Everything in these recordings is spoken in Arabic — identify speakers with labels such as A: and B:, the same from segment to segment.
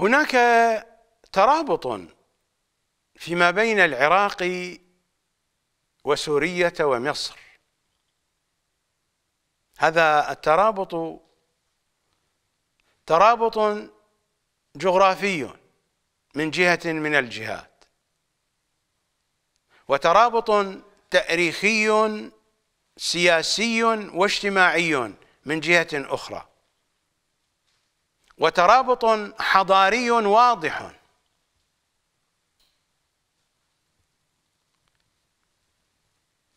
A: هناك ترابط فيما بين العراق وسورية ومصر هذا الترابط ترابط جغرافي من جهة من الجهات وترابط تاريخي سياسي واجتماعي من جهة أخرى وترابط حضاري واضح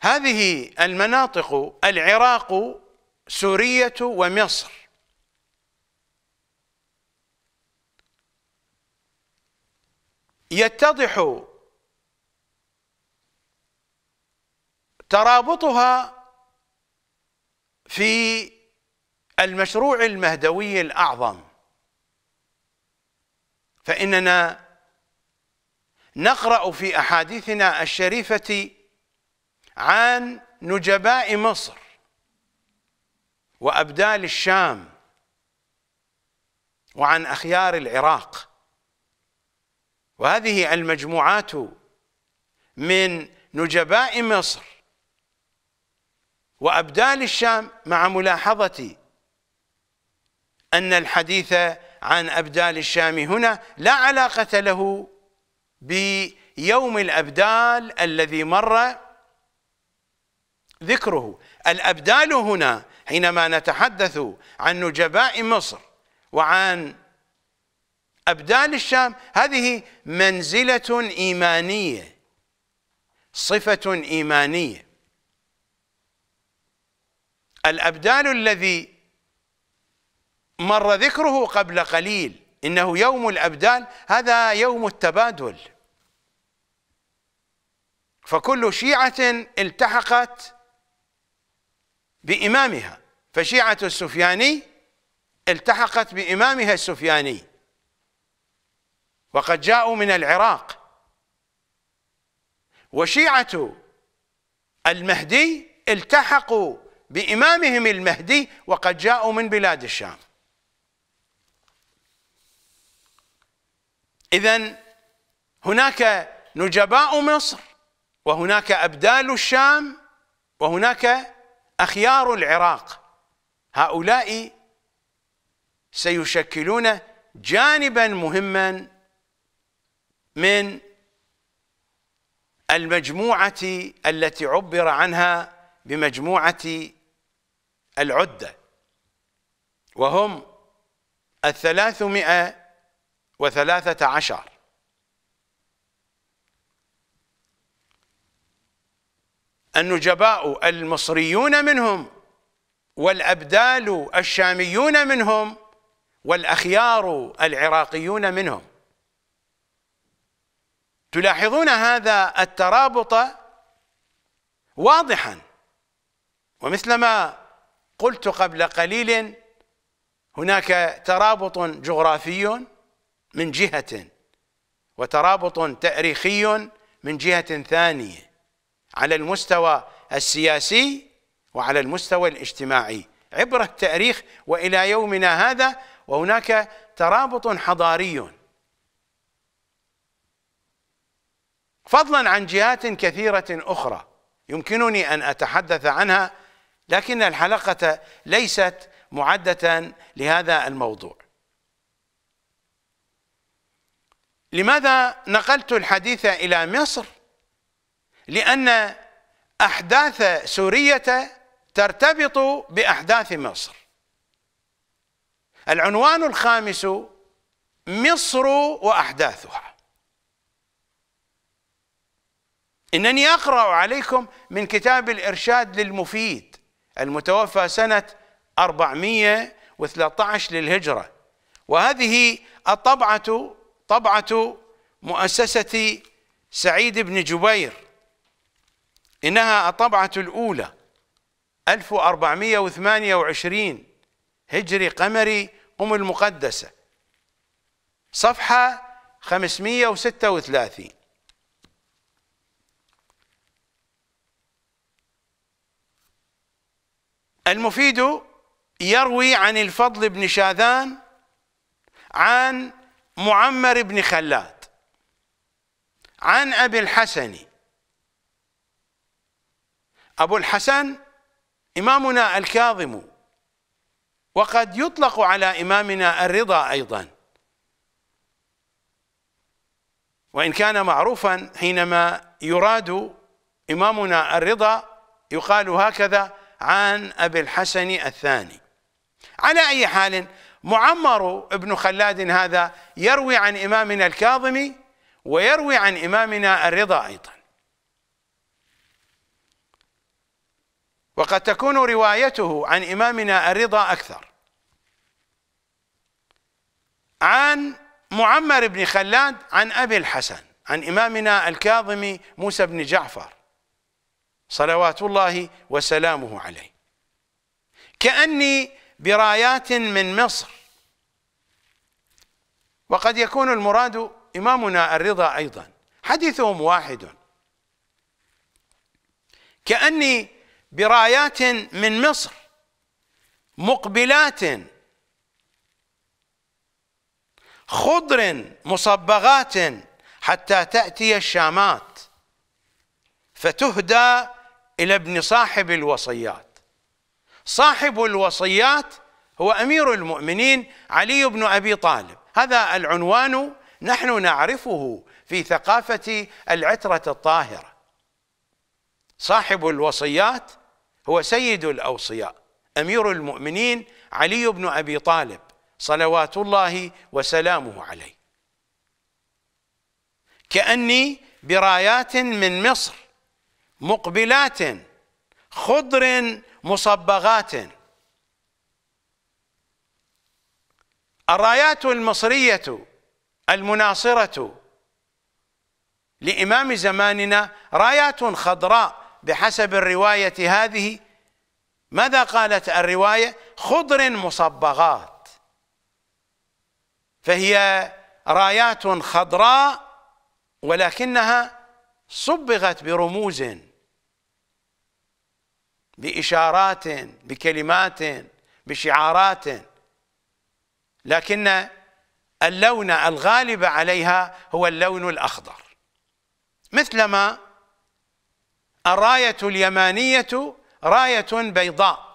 A: هذه المناطق العراق سورية ومصر يتضح ترابطها في المشروع المهدوي الأعظم فإننا نقرأ في أحاديثنا الشريفة عن نجباء مصر وأبدال الشام وعن أخيار العراق وهذه المجموعات من نجباء مصر وأبدال الشام مع ملاحظة أن الحديث عن أبدال الشام هنا لا علاقة له بيوم الأبدال الذي مر ذكره الأبدال هنا حينما نتحدث عن نجباء مصر وعن أبدال الشام هذه منزلة إيمانية صفة إيمانية الأبدال الذي مر ذكره قبل قليل إنه يوم الأبدال هذا يوم التبادل فكل شيعة التحقت بإمامها فشيعة السفياني التحقت بإمامها السفياني وقد جاءوا من العراق وشيعة المهدي التحقوا بإمامهم المهدي وقد جاءوا من بلاد الشام إذا هناك نجباء مصر وهناك أبدال الشام وهناك أخيار العراق هؤلاء سيشكلون جانبا مهما من المجموعة التي عبر عنها بمجموعة العدة وهم الثلاثمائة وثلاثة عشر النجباء المصريون منهم والأبدال الشاميون منهم والأخيار العراقيون منهم تلاحظون هذا الترابط واضحا ومثلما قلت قبل قليل هناك ترابط جغرافي من جهة وترابط تاريخي من جهة ثانية على المستوى السياسي وعلى المستوى الاجتماعي عبر التاريخ والى يومنا هذا وهناك ترابط حضاري فضلا عن جهات كثيره اخرى يمكنني ان اتحدث عنها لكن الحلقه ليست معده لهذا الموضوع لماذا نقلت الحديث إلى مصر لأن أحداث سورية ترتبط بأحداث مصر العنوان الخامس مصر وأحداثها إنني أقرأ عليكم من كتاب الإرشاد للمفيد المتوفى سنة 413 للهجرة وهذه الطبعة طبعة مؤسسة سعيد بن جبير إنها الطبعة الأولى 1428 هجري قمري قم المقدسة صفحة 536 المفيد يروي عن الفضل بن شاذان عن معمر بن خلاد عن أبي الحسن أبو الحسن إمامنا الكاظم وقد يطلق على إمامنا الرضا أيضا وإن كان معروفا حينما يراد إمامنا الرضا يقال هكذا عن أبي الحسن الثاني على أي حال معمر بن خلاد هذا يروي عن إمامنا الكاظمي ويروي عن إمامنا الرضا أيضا وقد تكون روايته عن إمامنا الرضا أكثر عن معمر بن خلاد عن أبي الحسن عن إمامنا الكاظم موسى بن جعفر صلوات الله وسلامه عليه كأني برايات من مصر وقد يكون المراد إمامنا الرضا أيضا حديثهم واحد كأني برايات من مصر مقبلات خضر مصبغات حتى تأتي الشامات فتهدى إلى ابن صاحب الوصيات صاحب الوصيات هو أمير المؤمنين علي بن أبي طالب هذا العنوان نحن نعرفه في ثقافة العترة الطاهرة صاحب الوصيات هو سيد الأوصياء أمير المؤمنين علي بن أبي طالب صلوات الله وسلامه عليه كأني برايات من مصر مقبلات خضر مصبغات الرايات المصرية المناصرة لإمام زماننا رايات خضراء بحسب الرواية هذه ماذا قالت الرواية خضر مصبغات فهي رايات خضراء ولكنها صبغت برموز بإشارات بكلمات بشعارات لكن اللون الغالب عليها هو اللون الأخضر مثلما الراية اليمانية راية بيضاء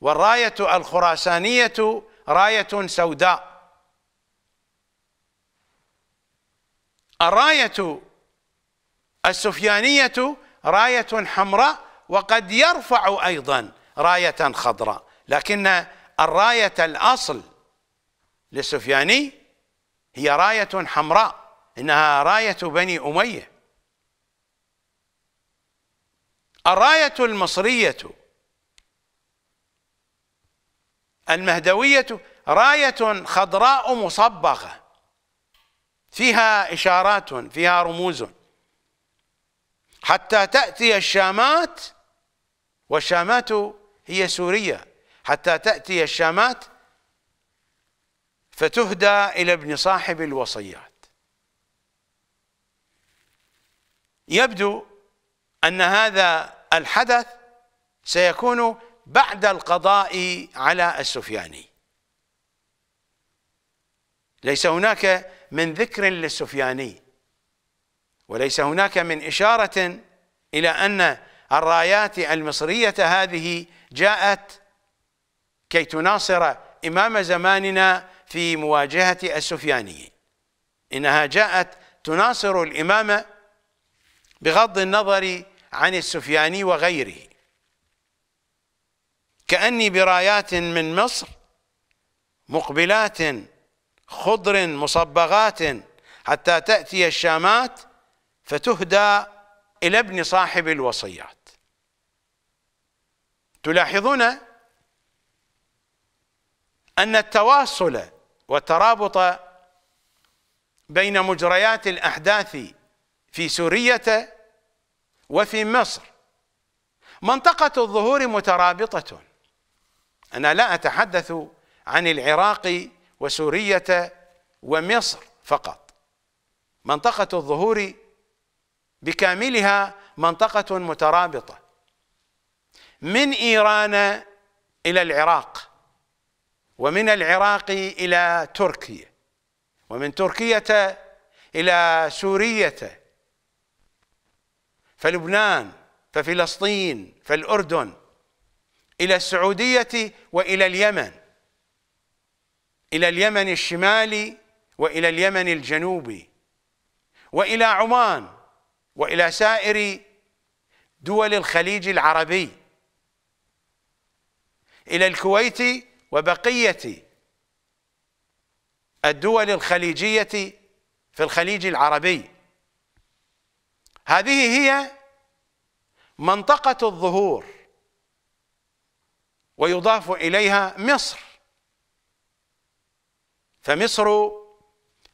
A: والراية الخراسانية راية سوداء الراية السفيانية راية حمراء وقد يرفع أيضا راية خضراء لكن الراية الأصل للسفياني هي راية حمراء إنها راية بني أمية الراية المصرية المهدوية راية خضراء مصبغة فيها إشارات فيها رموز حتى تأتي الشامات والشامات هي سوريا حتى تأتي الشامات فتهدى إلى ابن صاحب الوصيات يبدو أن هذا الحدث سيكون بعد القضاء على السفياني ليس هناك من ذكر للسفياني وليس هناك من إشارة إلى أن الرايات المصرية هذه جاءت كي تناصر إمام زماننا في مواجهة السفيانيين إنها جاءت تناصر الإمامة بغض النظر عن السفياني وغيره كأني برايات من مصر مقبلات خضر مصبغات حتى تأتي الشامات فتهدى إلى ابن صاحب الوصيات تلاحظون أن التواصل والترابط بين مجريات الأحداث في سورية وفي مصر منطقة الظهور مترابطة أنا لا أتحدث عن العراق وسورية ومصر فقط منطقة الظهور بكاملها منطقة مترابطة من إيران إلى العراق ومن العراق إلى تركيا ومن تركيا إلى سورية فلبنان ففلسطين فالأردن إلى السعودية وإلى اليمن إلى اليمن الشمالي وإلى اليمن الجنوبي وإلى عمان وإلى سائر دول الخليج العربي إلى الكويت وبقية الدول الخليجية في الخليج العربي هذه هي منطقة الظهور ويضاف إليها مصر فمصر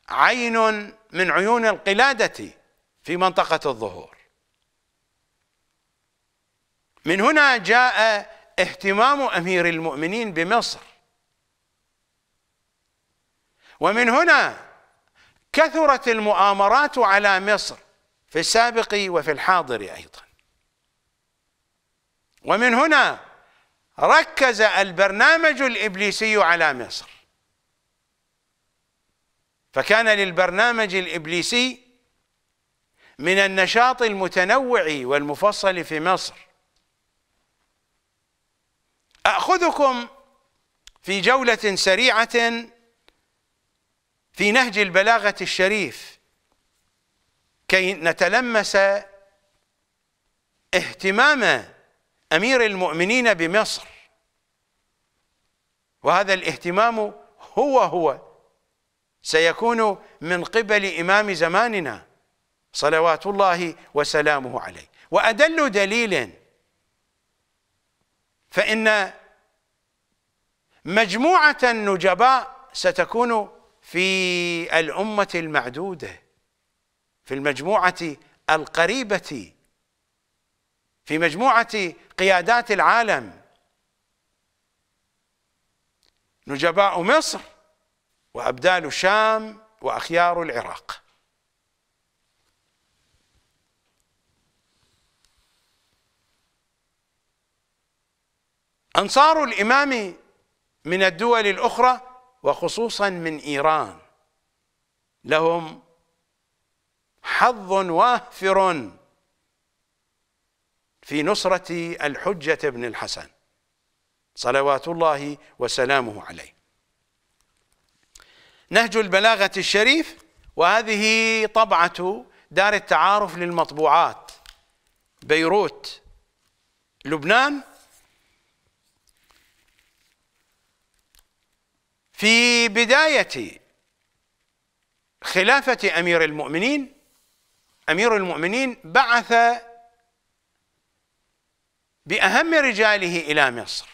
A: عين من عيون القلادة في منطقة الظهور من هنا جاء اهتمام امير المؤمنين بمصر ومن هنا كثرت المؤامرات على مصر في السابق وفي الحاضر ايضا ومن هنا ركز البرنامج الابليسي على مصر فكان للبرنامج الابليسي من النشاط المتنوع والمفصل في مصر اخذكم في جوله سريعه في نهج البلاغه الشريف كي نتلمس اهتمام امير المؤمنين بمصر وهذا الاهتمام هو هو سيكون من قبل امام زماننا صلوات الله وسلامه عليه وادل دليل فإن مجموعة النجباء ستكون في الأمة المعدودة في المجموعة القريبة في مجموعة قيادات العالم نجباء مصر وأبدال الشام وأخيار العراق أنصار الإمام من الدول الأخرى وخصوصا من إيران لهم حظ وافر في نصرة الحجة بن الحسن صلوات الله وسلامه عليه نهج البلاغة الشريف وهذه طبعة دار التعارف للمطبوعات بيروت لبنان في بداية خلافة أمير المؤمنين أمير المؤمنين بعث بأهم رجاله إلى مصر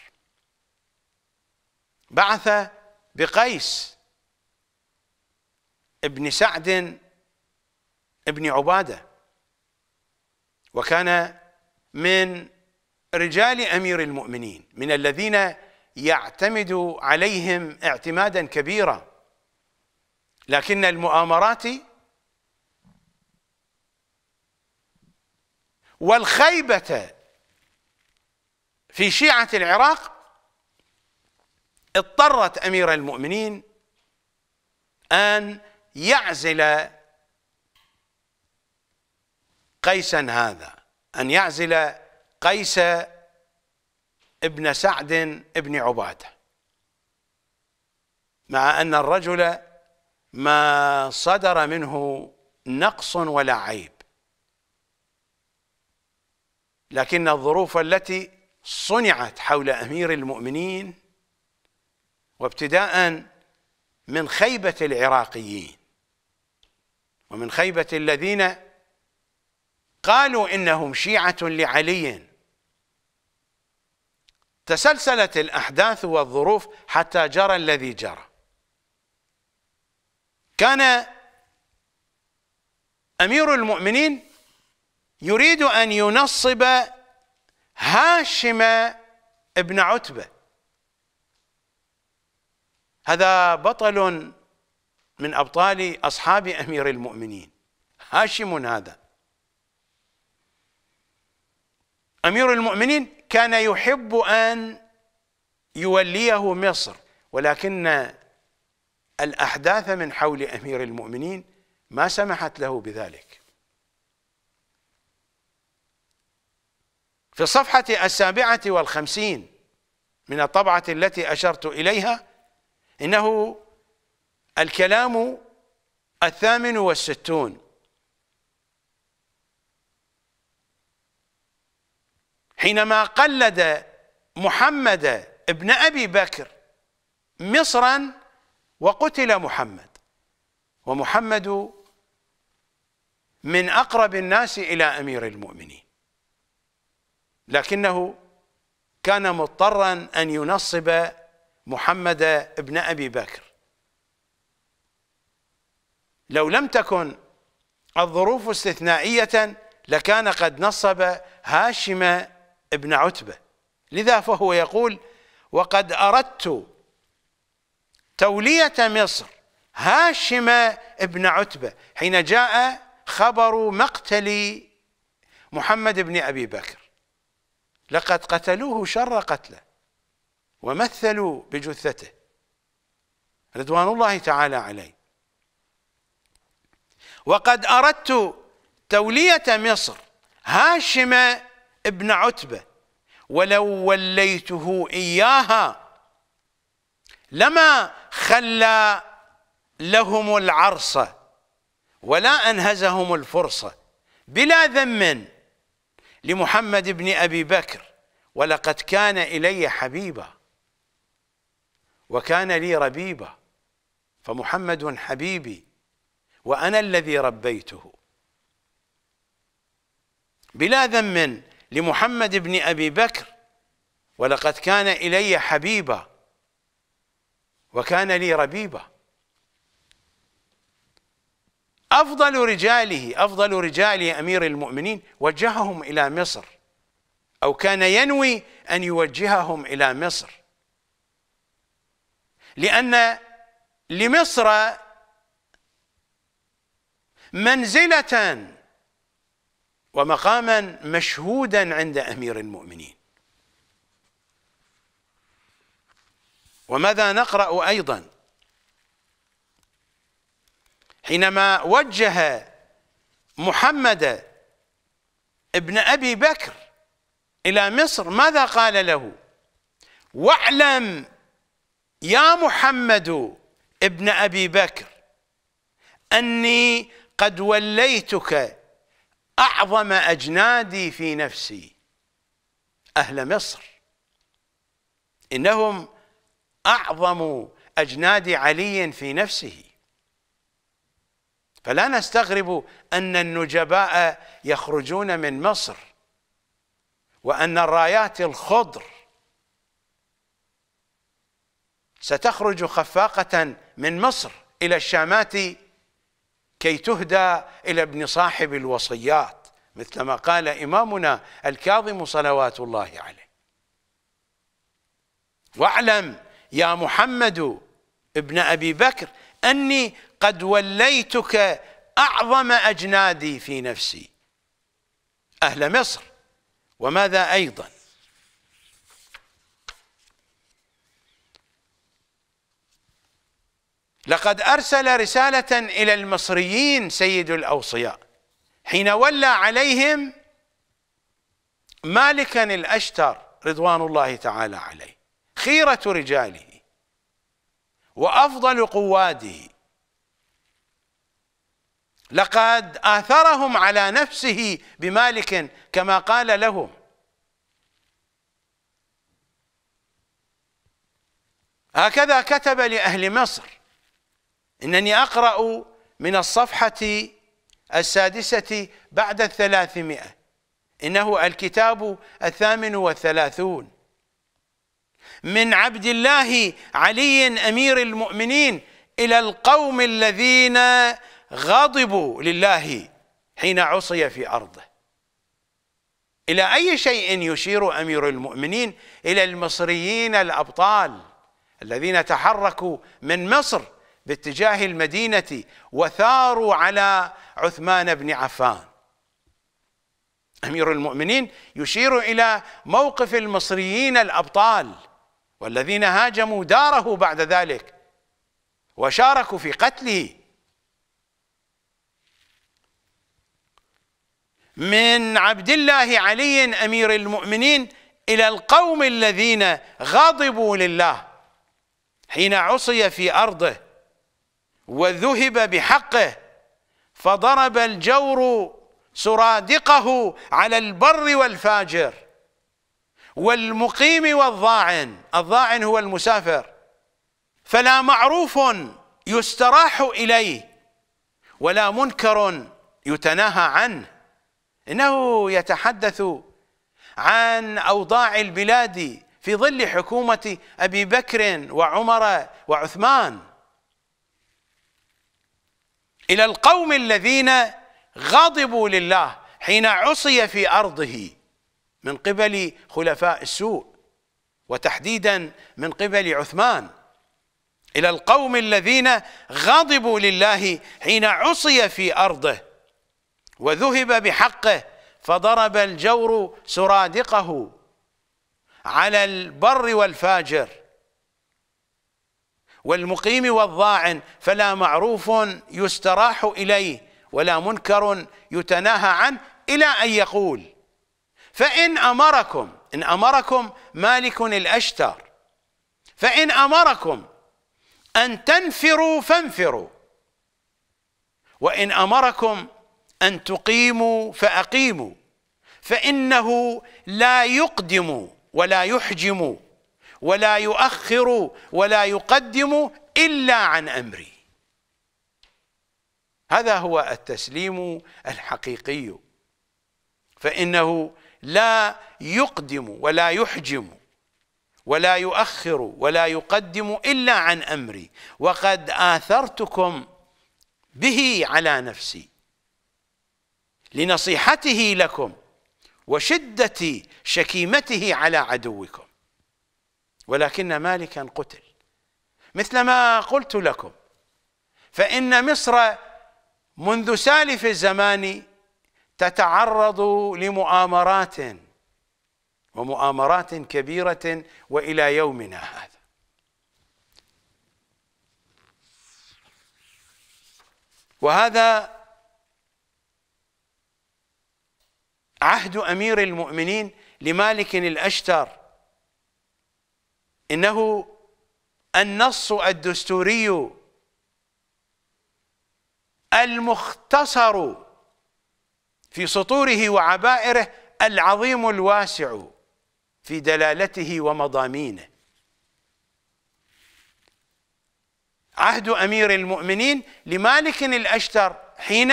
A: بعث بقيس ابن سعد ابن عبادة وكان من رجال أمير المؤمنين من الذين يعتمد عليهم اعتمادا كبيرا لكن المؤامرات والخيبة في شيعة العراق اضطرت أمير المؤمنين أن يعزل قيسا هذا أن يعزل قيس ابن سعد ابن عباده مع ان الرجل ما صدر منه نقص ولا عيب لكن الظروف التي صنعت حول امير المؤمنين وابتداء من خيبه العراقيين ومن خيبه الذين قالوا انهم شيعه لعلي تسلسلت الأحداث والظروف حتى جرى الذي جرى كان أمير المؤمنين يريد أن ينصب هاشم ابن عتبة هذا بطل من أبطال أصحاب أمير المؤمنين هاشم هذا أمير المؤمنين كان يحب أن يوليه مصر ولكن الأحداث من حول أمير المؤمنين ما سمحت له بذلك في الصفحة السابعة والخمسين من الطبعة التي أشرت إليها إنه الكلام الثامن والستون حينما قلد محمد ابن أبي بكر مصرا وقتل محمد ومحمد من أقرب الناس إلى أمير المؤمنين لكنه كان مضطرا أن ينصب محمد ابن أبي بكر لو لم تكن الظروف استثنائية لكان قد نصب هاشم ابن عتبة لذا فهو يقول وقد أردت تولية مصر هاشم ابن عتبة حين جاء خبر مقتل محمد بن أبي بكر لقد قتلوه شر قتله ومثلوا بجثته رضوان الله تعالى عليه وقد أردت تولية مصر هاشم ابن عتبة ولو وليته إياها لما خلى لهم العرصة ولا أنهزهم الفرصة بلا ذم لمحمد بن أبي بكر ولقد كان إلي حبيبا وكان لي ربيبا فمحمد حبيبي وأنا الذي ربيته بلا ذم لمحمد بن أبي بكر ولقد كان إلي حبيبا وكان لي ربيبا أفضل رجاله أفضل رجاله أمير المؤمنين وجههم إلى مصر أو كان ينوي أن يوجههم إلى مصر لأن لمصر منزلة ومقاما مشهودا عند امير المؤمنين وماذا نقرا ايضا حينما وجه محمد ابن ابي بكر الى مصر ماذا قال له واعلم يا محمد ابن ابي بكر اني قد وليتك أعظم أجنادي في نفسي أهل مصر إنهم أعظم أجناد علي في نفسه فلا نستغرب أن النجباء يخرجون من مصر وأن الرايات الخضر ستخرج خفاقة من مصر إلى الشامات كي تهدى إلى ابن صاحب الوصيات مثلما قال إمامنا الكاظم صلوات الله عليه واعلم يا محمد ابن أبي بكر أني قد وليتك أعظم أجنادي في نفسي أهل مصر وماذا أيضاً لقد أرسل رسالة إلى المصريين سيد الأوصياء حين ولى عليهم مالكا الأشتر رضوان الله تعالى عليه خيرة رجاله وأفضل قواده لقد آثرهم على نفسه بمالك كما قال لهم هكذا كتب لأهل مصر إنني أقرأ من الصفحة السادسة بعد الثلاثمائة إنه الكتاب الثامن والثلاثون من عبد الله علي أمير المؤمنين إلى القوم الذين غضبوا لله حين عصي في أرضه إلى أي شيء يشير أمير المؤمنين إلى المصريين الأبطال الذين تحركوا من مصر باتجاه المدينة وثاروا على عثمان بن عفان أمير المؤمنين يشير إلى موقف المصريين الأبطال والذين هاجموا داره بعد ذلك وشاركوا في قتله من عبد الله علي أمير المؤمنين إلى القوم الذين غضبوا لله حين عصي في أرضه وذهب بحقه فضرب الجور سرادقه على البر والفاجر والمقيم والضاعن الضاعن هو المسافر فلا معروف يستراح إليه ولا منكر يتناهى عنه إنه يتحدث عن أوضاع البلاد في ظل حكومة أبي بكر وعمر وعثمان إلى القوم الذين غضبوا لله حين عصي في أرضه من قبل خلفاء السوء وتحديدا من قبل عثمان إلى القوم الذين غضبوا لله حين عصي في أرضه وذهب بحقه فضرب الجور سرادقه على البر والفاجر والمقيم والضاعن فلا معروف يستراح إليه ولا منكر يتناهى عنه إلى أن يقول فإن أمركم إن أمركم مالك الأشتر فإن أمركم أن تنفروا فانفروا وإن أمركم أن تقيموا فأقيموا فإنه لا يقدم ولا يحجم ولا يؤخر ولا يقدم إلا عن أمري هذا هو التسليم الحقيقي فإنه لا يقدم ولا يحجم ولا يؤخر ولا يقدم إلا عن أمري وقد آثرتكم به على نفسي لنصيحته لكم وشدة شكيمته على عدوكم ولكن مالكا قتل مثل ما قلت لكم فإن مصر منذ سالف الزمان تتعرض لمؤامرات ومؤامرات كبيرة وإلى يومنا هذا وهذا عهد أمير المؤمنين لمالك الأشتر إنه النص الدستوري المختصر في سطوره وعبائره العظيم الواسع في دلالته ومضامينه عهد أمير المؤمنين لمالك الأشتر حين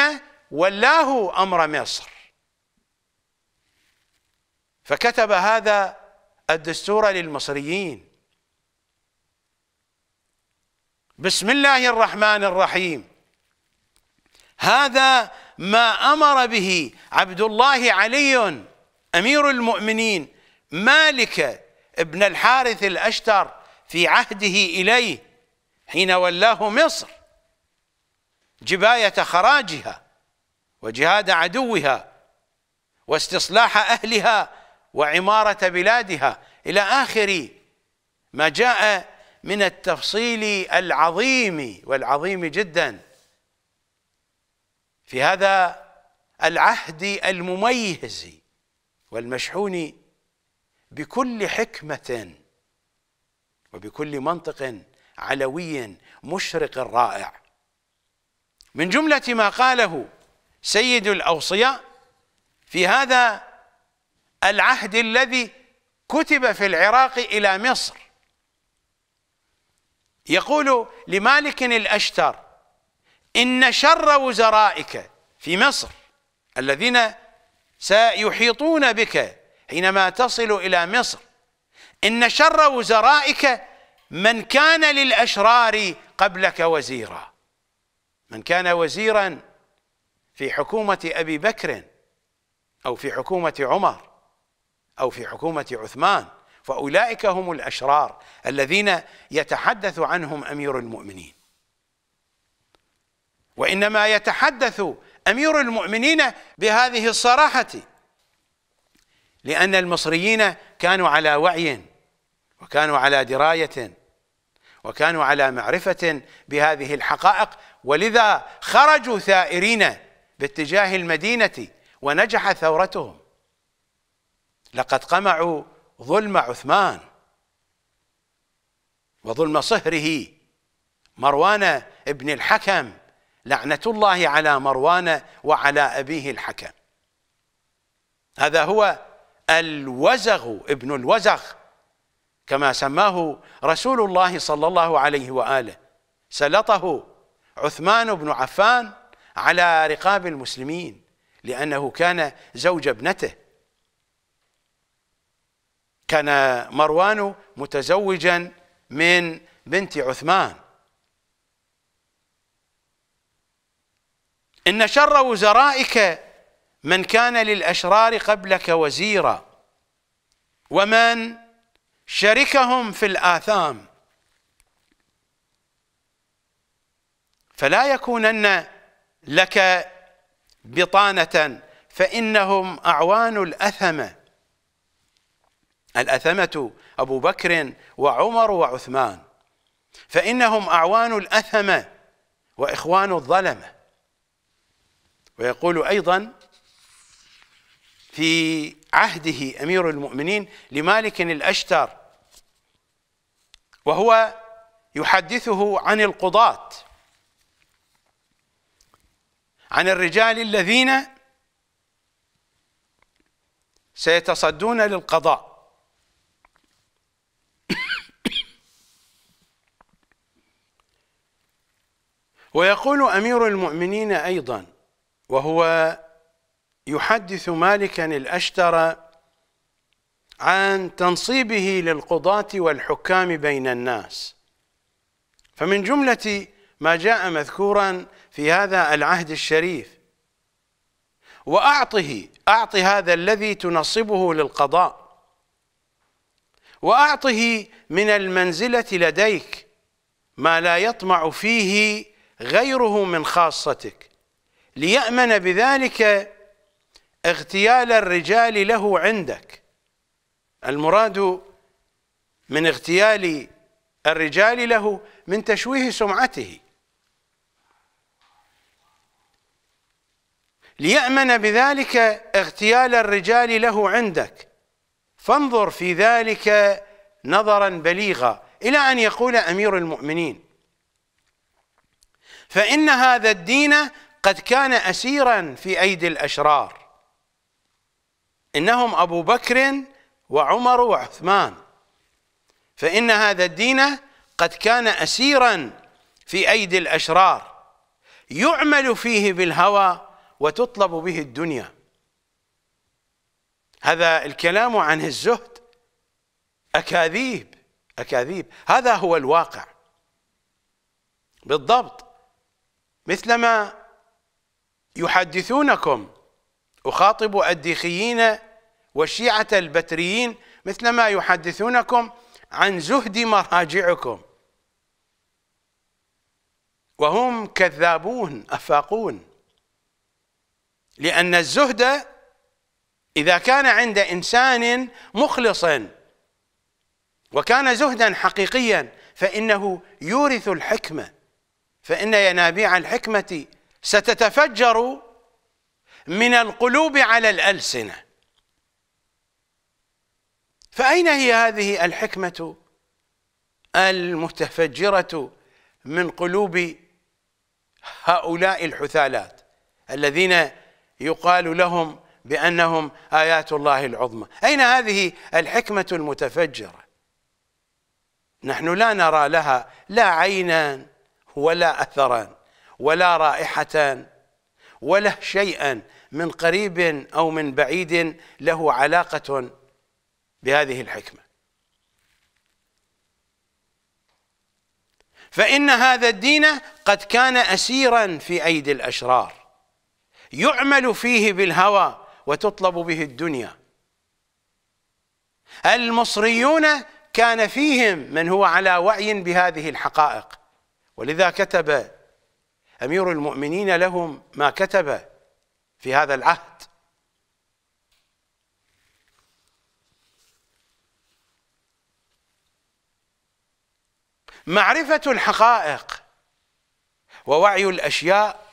A: ولاه أمر مصر فكتب هذا الدستور للمصريين بسم الله الرحمن الرحيم هذا ما امر به عبد الله علي امير المؤمنين مالك ابن الحارث الاشتر في عهده اليه حين ولاه مصر جبايه خراجها وجهاد عدوها واستصلاح اهلها وعماره بلادها الى اخر ما جاء من التفصيل العظيم والعظيم جدا في هذا العهد المميز والمشحون بكل حكمة وبكل منطق علوي مشرق رائع من جملة ما قاله سيد الأوصياء في هذا العهد الذي كتب في العراق إلى مصر يقول لمالك الأشتر إن شر وزرائك في مصر الذين سيحيطون بك حينما تصل إلى مصر إن شر وزرائك من كان للأشرار قبلك وزيرا من كان وزيرا في حكومة أبي بكر أو في حكومة عمر أو في حكومة عثمان فأولئك هم الأشرار الذين يتحدث عنهم أمير المؤمنين وإنما يتحدث أمير المؤمنين بهذه الصراحة لأن المصريين كانوا على وعي وكانوا على دراية وكانوا على معرفة بهذه الحقائق ولذا خرجوا ثائرين باتجاه المدينة ونجح ثورتهم لقد قمعوا ظلم عثمان وظلم صهره مروان بن الحكم لعنة الله على مروان وعلى أبيه الحكم هذا هو الوزغ ابن الوزغ كما سماه رسول الله صلى الله عليه وآله سلطه عثمان بن عفان على رقاب المسلمين لأنه كان زوج ابنته كان مروان متزوجا من بنت عثمان إن شر وزرائك من كان للأشرار قبلك وزيرا ومن شركهم في الآثام فلا يكونن لك بطانة فإنهم أعوان الأثمة الأثمة أبو بكر وعمر وعثمان فإنهم أعوان الأثمة وإخوان الظلمة ويقول أيضا في عهده أمير المؤمنين لمالك الأشتر وهو يحدثه عن القضاة عن الرجال الذين سيتصدون للقضاء ويقول امير المؤمنين ايضا وهو يحدث مالكا الاشتر عن تنصيبه للقضاة والحكام بين الناس فمن جملة ما جاء مذكورا في هذا العهد الشريف وأعطه أعط هذا الذي تنصبه للقضاء وأعطه من المنزلة لديك ما لا يطمع فيه غيره من خاصتك ليأمن بذلك اغتيال الرجال له عندك المراد من اغتيال الرجال له من تشويه سمعته ليأمن بذلك اغتيال الرجال له عندك فانظر في ذلك نظرا بليغا إلى أن يقول أمير المؤمنين فإن هذا الدين قد كان أسيرا في أيدي الأشرار إنهم أبو بكر وعمر وعثمان فإن هذا الدين قد كان أسيرا في أيدي الأشرار يعمل فيه بالهوى وتطلب به الدنيا هذا الكلام عن الزهد أكاذيب أكاذيب هذا هو الواقع بالضبط مثلما يحدثونكم أخاطب الديخيين والشيعة البتريين مثلما يحدثونكم عن زهد مراجعكم وهم كذابون أفاقون لأن الزهد إذا كان عند إنسان مخلص وكان زهدا حقيقيا فإنه يورث الحكمة فإن ينابيع الحكمة ستتفجر من القلوب على الألسنة فأين هي هذه الحكمة المتفجرة من قلوب هؤلاء الحثالات الذين يقال لهم بأنهم آيات الله العظمى أين هذه الحكمة المتفجرة نحن لا نرى لها لا عينا ولا أثرا ولا رائحة ولا شيئا من قريب أو من بعيد له علاقة بهذه الحكمة فإن هذا الدين قد كان أسيرا في أيدي الأشرار يعمل فيه بالهوى وتطلب به الدنيا المصريون كان فيهم من هو على وعي بهذه الحقائق ولذا كتب أمير المؤمنين لهم ما كتب في هذا العهد معرفة الحقائق ووعي الأشياء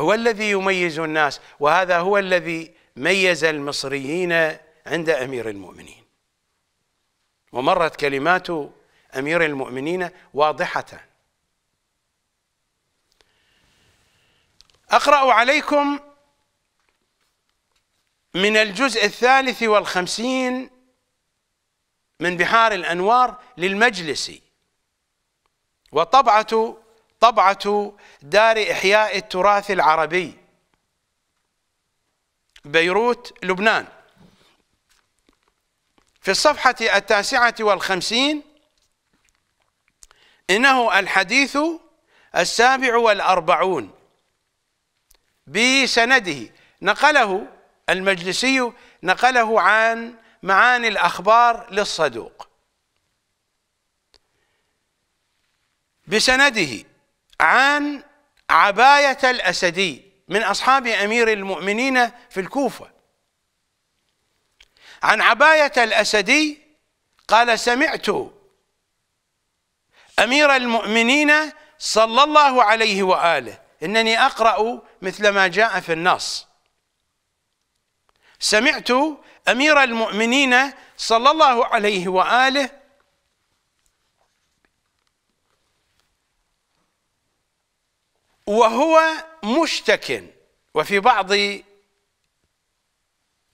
A: هو الذي يميز الناس وهذا هو الذي ميز المصريين عند أمير المؤمنين ومرت كلمات امير المؤمنين واضحه اقرا عليكم من الجزء الثالث والخمسين من بحار الانوار للمجلس وطبعه طبعه دار احياء التراث العربي بيروت لبنان في الصفحه التاسعه والخمسين إنه الحديث السابع والأربعون بسنده نقله المجلسي نقله عن معاني الأخبار للصدوق بسنده عن عباية الأسدي من أصحاب أمير المؤمنين في الكوفة عن عباية الأسدي قال سمعت أمير المؤمنين صلى الله عليه وآله إنني أقرأ مثل ما جاء في النص سمعت أمير المؤمنين صلى الله عليه وآله وهو مشتك وفي بعض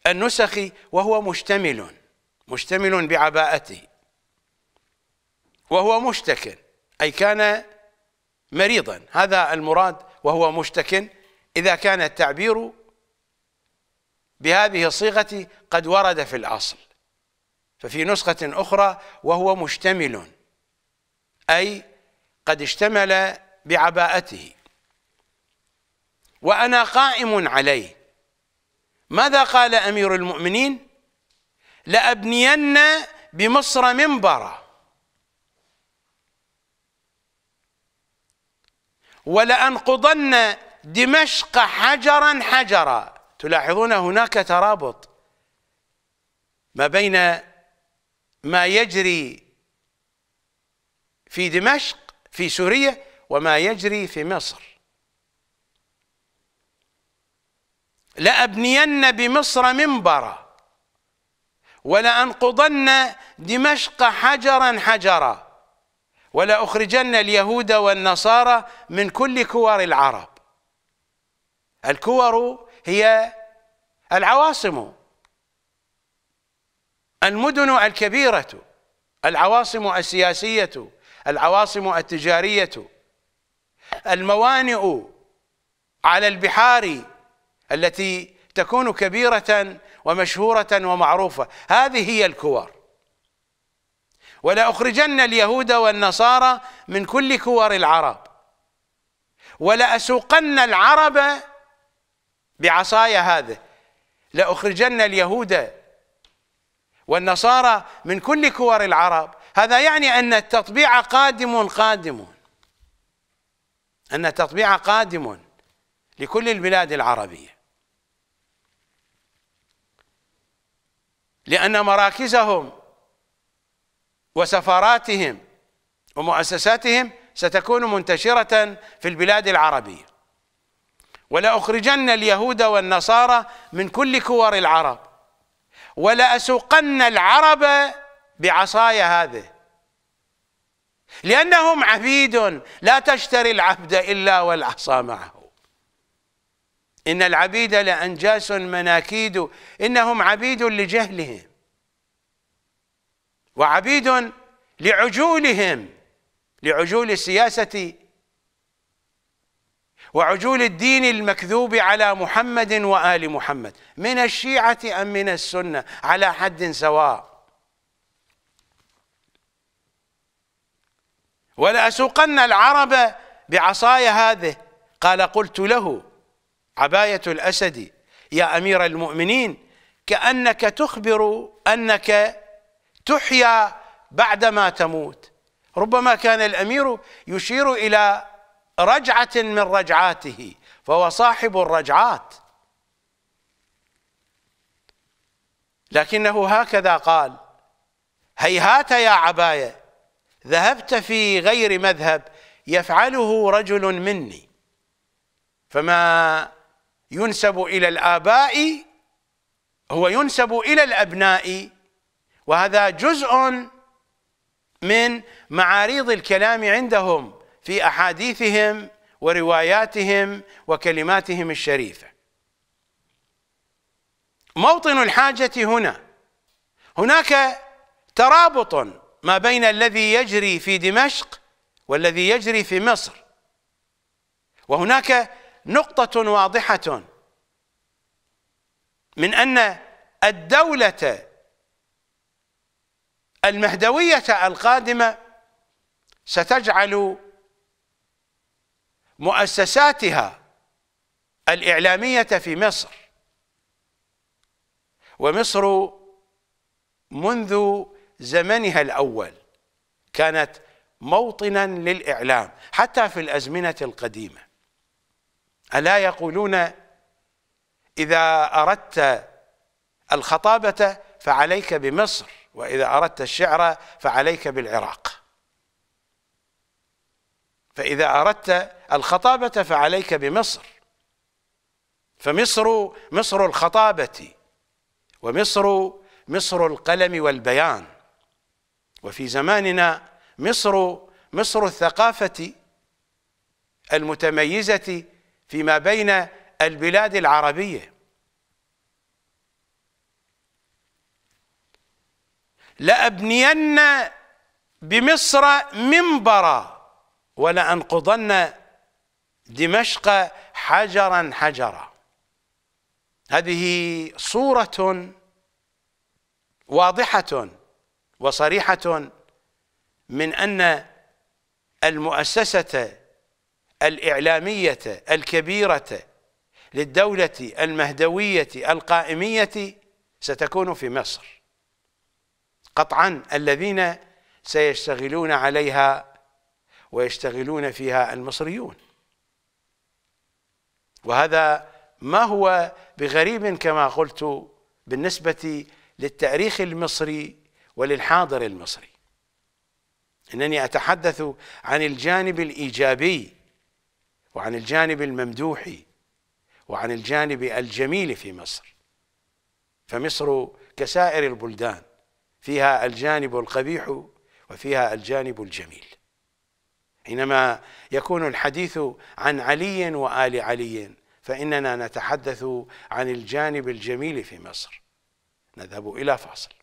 A: النسخ وهو مشتمل مشتمل بعباءته وهو مشتك أي كان مريضا هذا المراد وهو مشتك إذا كان التعبير بهذه الصيغة قد ورد في الأصل ففي نسخة أخرى وهو مشتمل أي قد اشتمل بعباءته وأنا قائم عليه ماذا قال أمير المؤمنين لأبنين بمصر منبرا ولأنقضن دمشق حجرا حجرا تلاحظون هناك ترابط ما بين ما يجري في دمشق في سوريا وما يجري في مصر لأبنين بمصر منبرا ولأنقضن دمشق حجرا حجرا ولأخرجن اليهود والنصارى من كل كور العرب الكور هي العواصم المدن الكبيرة العواصم السياسية العواصم التجارية الموانئ على البحار التي تكون كبيرة ومشهورة ومعروفة هذه هي الكور ولأخرجن اليهود والنصارى من كل كور العرب ولأسوقن العرب بعصايا هذا لأخرجن اليهود والنصارى من كل كور العرب هذا يعني أن التطبيع قادم قادم أن التطبيع قادم لكل البلاد العربية لأن مراكزهم وسفاراتهم ومؤسساتهم ستكون منتشرة في البلاد العربية ولأخرجن اليهود والنصارى من كل كور العرب ولأسوقن العرب بعصايا هذه لأنهم عبيد لا تشتري العبد إلا والعصا معه إن العبيد لأنجاس مناكيد إنهم عبيد لجهلهم وعبيد لعجولهم لعجول السياسة وعجول الدين المكذوب على محمد وآل محمد من الشيعة أم من السنة على حد سواء ولأسوقن العرب بعصاي هذه قال قلت له عباية الأسد يا أمير المؤمنين كأنك تخبر أنك تحيا بعدما تموت ربما كان الامير يشير الى رجعه من رجعاته فهو صاحب الرجعات لكنه هكذا قال هيهات يا عبايه ذهبت في غير مذهب يفعله رجل مني فما ينسب الى الاباء هو ينسب الى الابناء وهذا جزء من معاريض الكلام عندهم في احاديثهم ورواياتهم وكلماتهم الشريفه موطن الحاجه هنا هناك ترابط ما بين الذي يجري في دمشق والذي يجري في مصر وهناك نقطه واضحه من ان الدوله المهدوية القادمة ستجعل مؤسساتها الإعلامية في مصر ومصر منذ زمنها الأول كانت موطنا للإعلام حتى في الأزمنة القديمة ألا يقولون إذا أردت الخطابة فعليك بمصر وإذا أردت الشعر فعليك بالعراق فإذا أردت الخطابة فعليك بمصر فمصر مصر الخطابة ومصر مصر القلم والبيان وفي زماننا مصر مصر الثقافة المتميزة فيما بين البلاد العربية لأبنين بمصر منبرا ولأنقضن دمشق حجرا حجرا هذه صورة واضحة وصريحة من أن المؤسسة الإعلامية الكبيرة للدولة المهدوية القائمية ستكون في مصر قطعا الذين سيشتغلون عليها ويشتغلون فيها المصريون وهذا ما هو بغريب كما قلت بالنسبة للتاريخ المصري وللحاضر المصري انني اتحدث عن الجانب الايجابي وعن الجانب الممدوح وعن الجانب الجميل في مصر فمصر كسائر البلدان فيها الجانب القبيح وفيها الجانب الجميل حينما يكون الحديث عن علي وآل علي فإننا نتحدث عن الجانب الجميل في مصر نذهب إلى فاصل